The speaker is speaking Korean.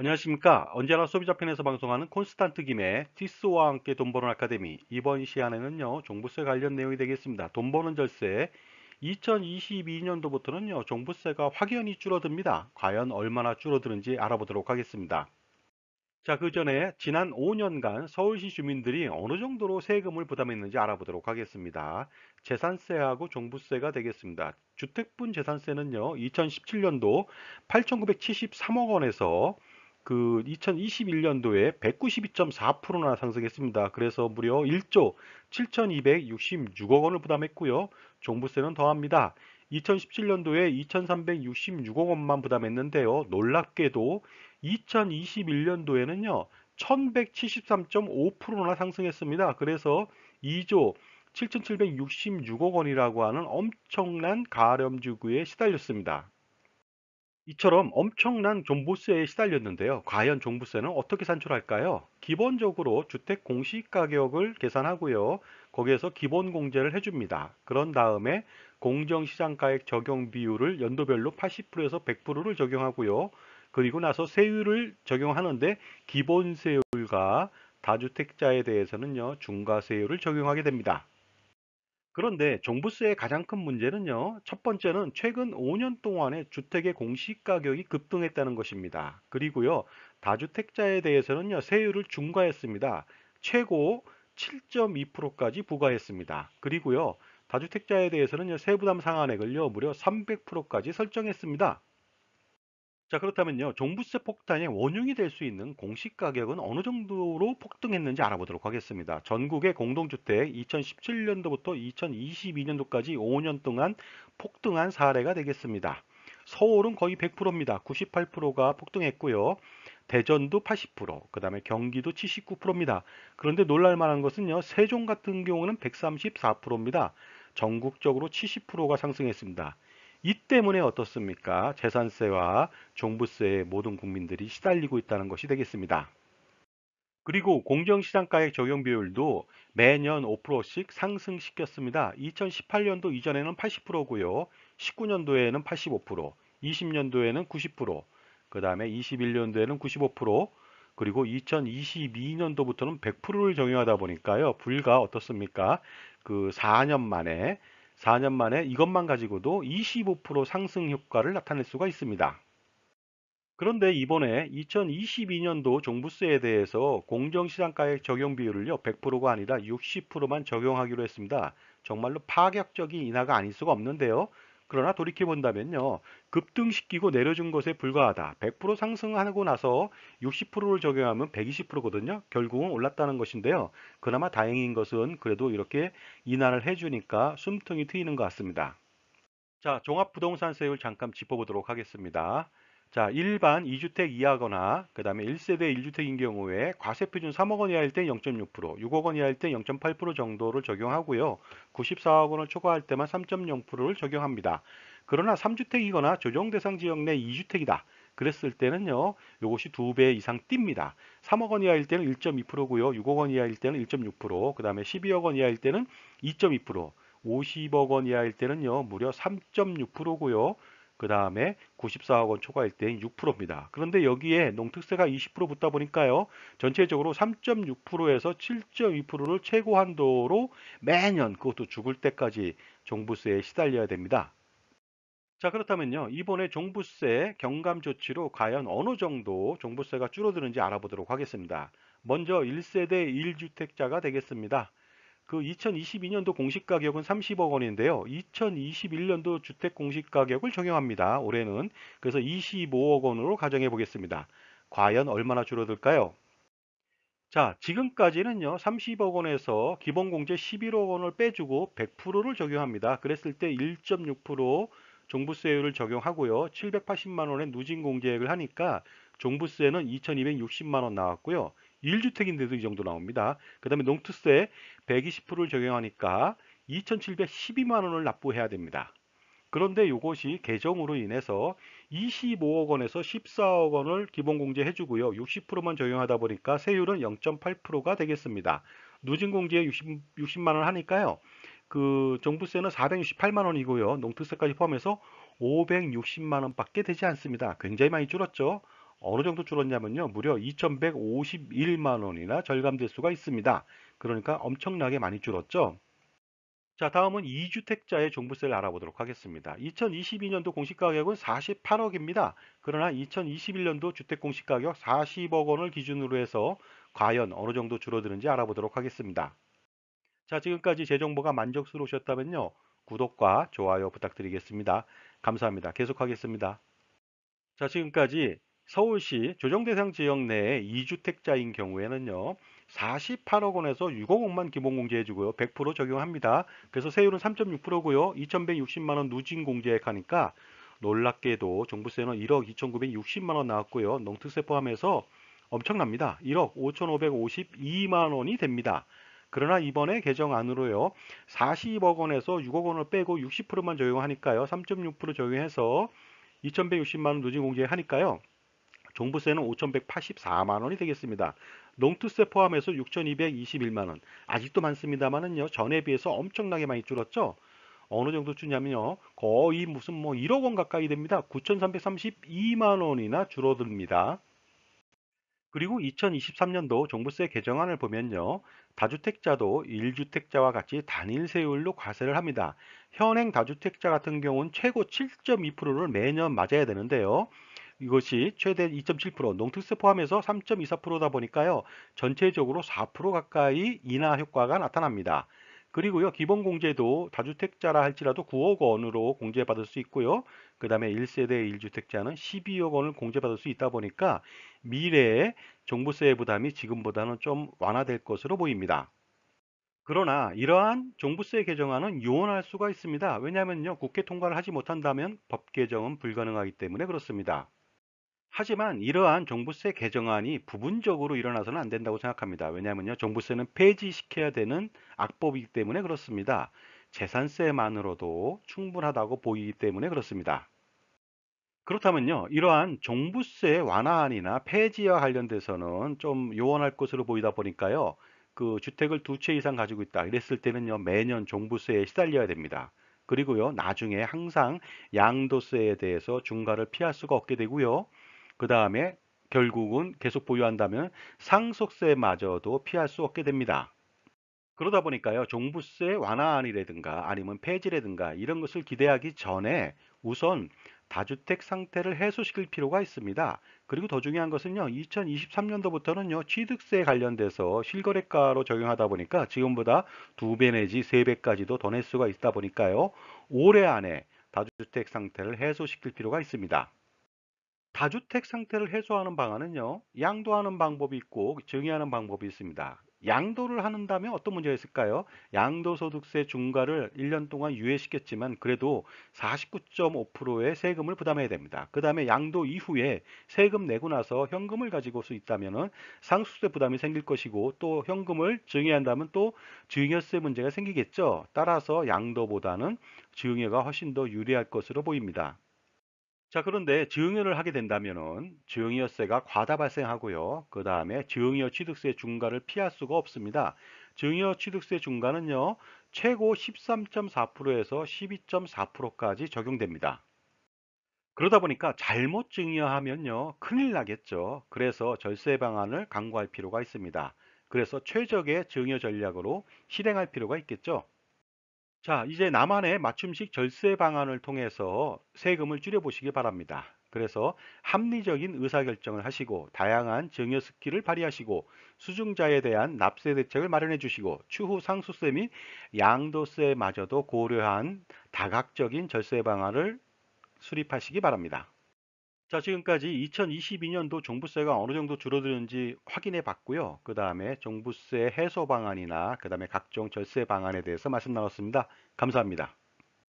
안녕하십니까 언제나 소비자 편에서 방송하는 콘스탄트 김의 티스와 함께 돈 버는 아카데미 이번 시간에는요 종부세 관련 내용이 되겠습니다 돈 버는 절세 2022년도부터는요 종부세가 확연히 줄어듭니다 과연 얼마나 줄어드는지 알아보도록 하겠습니다 자 그 전에 지난 5년간 서울시 주민들이 어느 정도로 세금을 부담했는지 알아보도록 하겠습니다 재산세하고 종부세가 되겠습니다 주택분 재산세는요 2017년도 8,973억 원에서 그 2021년도에 192.4%나 상승했습니다. 그래서 무려 1조 7,266억 원을 부담했고요. 종부세는 더합니다. 2017년도에 2,366억 원만 부담했는데요. 놀랍게도 2021년도에는요. 1,173.5%나 상승했습니다. 그래서 2조 7,766억 원이라고 하는 엄청난 가렴주구에 시달렸습니다. 이처럼 엄청난 종부세에 시달렸는데요. 과연 종부세는 어떻게 산출할까요? 기본적으로 주택 공시가격을 계산하고요. 거기에서 기본 공제를 해줍니다. 그런 다음에 공정시장가액 적용 비율을 연도별로 80%에서 100%를 적용하고요. 그리고 나서 세율을 적용하는데 기본세율과 다주택자에 대해서는요. 중과세율을 적용하게 됩니다. 그런데 종부세의 가장 큰 문제는요. 첫 번째는 최근 5년 동안의 주택의 공시가격이 급등했다는 것입니다. 그리고요. 다주택자에 대해서는요. 세율을 중과했습니다. 최고 7.2%까지 부과했습니다. 그리고요. 다주택자에 대해서는 세부담 상한액을요. 무려 300%까지 설정했습니다. 자 그렇다면요 종부세 폭탄의 원흉이 될 수 있는 공시 가격은 어느 정도로 폭등했는지 알아보도록 하겠습니다. 전국의 공동주택 2017년도부터 2022년도까지 5년 동안 폭등한 사례가 되겠습니다. 서울은 거의 100%입니다. 98%가 폭등했고요. 대전도 80%, 그 다음에 경기도 79%입니다. 그런데 놀랄만한 것은요, 세종 같은 경우는 134%입니다. 전국적으로 70%가 상승했습니다. 이 때문에 어떻습니까? 재산세와 종부세에 모든 국민들이 시달리고 있다는 것이 되겠습니다. 그리고 공정시장가액 적용 비율도 매년 5%씩 상승시켰습니다. 2018년도 이전에는 80%고요. 19년도에는 85%, 20년도에는 90%, 그 다음에 21년도에는 95%, 그리고 2022년도부터는 100%를 적용하다 보니까요. 불과 어떻습니까? 그 4년 만에 4년 만에 이것만 가지고도 25% 상승 효과를 나타낼 수가 있습니다. 그런데 이번에 2022년도 종부세에 대해서 공정시장가액 적용 비율을 100%가 아니라 60%만 적용하기로 했습니다. 정말로 파격적인 인하가 아닐 수가 없는데요. 그러나 돌이켜본다면요. 급등시키고 내려준 것에 불과하다. 100% 상승하고 나서 60%를 적용하면 120%거든요. 결국은 올랐다는 것인데요. 그나마 다행인 것은 그래도 이렇게 인하를 해주니까 숨통이 트이는 것 같습니다. 자, 종합부동산세율 잠깐 짚어보도록 하겠습니다. 자, 일반 2주택 이하거나 그다음에 1세대 1주택인 경우에 과세 표준 3억 원 이하일 때 0.6%, 6억 원 이하일 때0.8% 정도를 적용하고요. 94억 원을 초과할 때만 3.0%를 적용합니다. 그러나 3주택이거나 조정 대상 지역 내 2주택이다. 그랬을 때는요. 요것이 2배 이상 뜁니다. 3억 원 이하일 때는 1.2%고요. 6억 원 이하일 때는 1.6%, 그다음에 12억 원 이하일 때는 2.2%, 50억 원 이하일 때는요. 무려 3.6%고요. 그 다음에 94억 원 초과일 때인 6%입니다. 그런데 여기에 농특세가 20% 붙다 보니까요. 전체적으로 3.6%에서 7.2%를 최고 한도로 매년 그것도 죽을 때까지 종부세에 시달려야 됩니다. 자 그렇다면요 이번에 종부세 경감 조치로 과연 어느 정도 종부세가 줄어드는지 알아보도록 하겠습니다. 먼저 1세대 1주택자가 되겠습니다. 그 2022년도 공시 가격은 30억 원인데요. 2021년도 주택 공시 가격을 적용합니다. 올해는 그래서 25억 원으로 가정해 보겠습니다. 과연 얼마나 줄어들까요? 자, 지금까지는요. 30억 원에서 기본 공제 11억 원을 빼주고 100%를 적용합니다. 그랬을 때 1.6% 종부세율을 적용하고요. 780만 원의 누진 공제액을 하니까 종부세는 2,260만 원 나왔고요. 1주택인데도 이 정도 나옵니다. 그 다음에 농투세 120%를 적용하니까 2,712만 원을 납부해야 됩니다. 그런데 이것이 개정으로 인해서 25억 원에서 14억 원을 기본공제해 주고요. 60%만 적용하다 보니까 세율은 0.8%가 되겠습니다. 누진공제에 60, 만원 하니까요. 그 종부세는 468만 원이고요. 농특세까지 포함해서 560만 원밖에 되지 않습니다. 굉장히 많이 줄었죠. 어느 정도 줄었냐면요. 무려 2,151만 원이나 절감될 수가 있습니다. 그러니까 엄청나게 많이 줄었죠. 자, 다음은 2주택자의 종부세를 알아보도록 하겠습니다. 2022년도 공시가격은 48억입니다. 그러나 2021년도 주택공시가격 40억 원을 기준으로 해서 과연 어느 정도 줄어드는지 알아보도록 하겠습니다. 자, 지금까지 제 정보가 만족스러우셨다면요. 구독과 좋아요 부탁드리겠습니다. 감사합니다. 계속하겠습니다. 자, 지금까지 서울시 조정대상 지역 내에 2주택자인 경우에는요. 48억 원에서 6억 원만 기본공제해주고요. 100% 적용합니다. 그래서 세율은 3.6%고요. 2,160만 원 누진공제액하니까 놀랍게도 종부세는 1억 2,960만 원 나왔고요. 농특세 포함해서 엄청납니다. 1억 5,552만 원이 됩니다. 그러나 이번에 개정안으로요. 4 2억 원에서 6억 원을 빼고 60%만 적용하니까요. 3.6% 적용해서 2,160만 원 누진공제 하니까요. 종부세는 5,184만 원이 되겠습니다. 농투세 포함해서 6,221만 원. 아직도 많습니다만은요. 전에 비해서 엄청나게 많이 줄었죠. 어느 정도 줄냐면요. 거의 무슨 뭐 1억 원 가까이 됩니다. 9,332만 원이나 줄어듭니다. 그리고 2023년도 종부세 개정안을 보면요. 다주택자도 1주택자와 같이 단일 세율로 과세를 합니다. 현행 다주택자 같은 경우는 최고 7.2%를 매년 맞아야 되는데요. 이것이 최대 2.7% 농특세 포함해서 3.24%다 보니까요. 전체적으로 4% 가까이 인하 효과가 나타납니다. 그리고요. 기본공제도 다주택자라 할지라도 9억 원으로 공제받을 수 있고요. 그 다음에 1세대 1주택자는 12억 원을 공제받을 수 있다 보니까 미래에 종부세 부담이 지금보다는 좀 완화될 것으로 보입니다. 그러나 이러한 종부세 개정안은 요원할 수가 있습니다. 왜냐하면요. 국회 통과를 하지 못한다면 법 개정은 불가능하기 때문에 그렇습니다. 하지만 이러한 종부세 개정안이 부분적으로 일어나서는 안 된다고 생각합니다. 왜냐하면 종부세는 폐지시켜야 되는 악법이기 때문에 그렇습니다. 재산세만으로도 충분하다고 보이기 때문에 그렇습니다. 그렇다면요. 이러한 종부세 완화안이나 폐지와 관련돼서는 좀 요원할 것으로 보이다 보니까요. 그 주택을 두 채 이상 가지고 있다 이랬을 때는요. 매년 종부세에 시달려야 됩니다. 그리고요. 나중에 항상 양도세에 대해서 중과를 피할 수가 없게 되고요. 그 다음에 결국은 계속 보유한다면 상속세마저도 피할 수 없게 됩니다. 그러다 보니까요. 종부세 완화안이라든가 아니면 폐지라든가 이런 것을 기대하기 전에 우선 다주택 상태를 해소시킬 필요가 있습니다. 그리고 더 중요한 것은요. 2023년도부터는요. 취득세 관련돼서 실거래가로 적용하다 보니까 지금보다 두 배 내지 세배까지도더 낼 수가 있다 보니까요. 올해 안에 다주택 상태를 해소시킬 필요가 있습니다. 다주택 상태를 해소하는 방안은요. 양도하는 방법이 있고 증여하는 방법이 있습니다. 양도를 하는 다면 어떤 문제가 있을까요? 양도소득세 중과를 1년 동안 유예시켰지만 그래도 49.5%의 세금을 부담해야 됩니다. 그 다음에 양도 이후에 세금 내고 나서 현금을 가지고 올 수 있다면 상수세 부담이 생길 것이고 또 현금을 증여한다면 또 증여세 문제가 생기겠죠. 따라서 양도보다는 증여가 훨씬 더 유리할 것으로 보입니다. 자, 그런데 증여를 하게 된다면은 증여세가 과다 발생하고요. 그 다음에 증여 취득세 중과를 피할 수가 없습니다. 증여 취득세 중과는요. 최고 13.4%에서 12.4%까지 적용됩니다. 그러다 보니까 잘못 증여하면요. 큰일 나겠죠. 그래서 절세 방안을 강구할 필요가 있습니다. 그래서 최적의 증여 전략으로 실행할 필요가 있겠죠. 자, 이제 나만의 맞춤식 절세 방안을 통해서 세금을 줄여보시기 바랍니다. 그래서 합리적인 의사결정을 하시고 다양한 증여 스킬을 발휘하시고 수중자에 대한 납세 대책을 마련해 주시고 추후 상수세 및 양도세마저도 고려한 다각적인 절세 방안을 수립하시기 바랍니다. 자 지금까지 2022년도 종부세가 어느 정도 줄어드는지 확인해 봤고요. 그 다음에 종부세 해소 방안이나 그 다음에 각종 절세 방안에 대해서 말씀 나눴습니다. 감사합니다.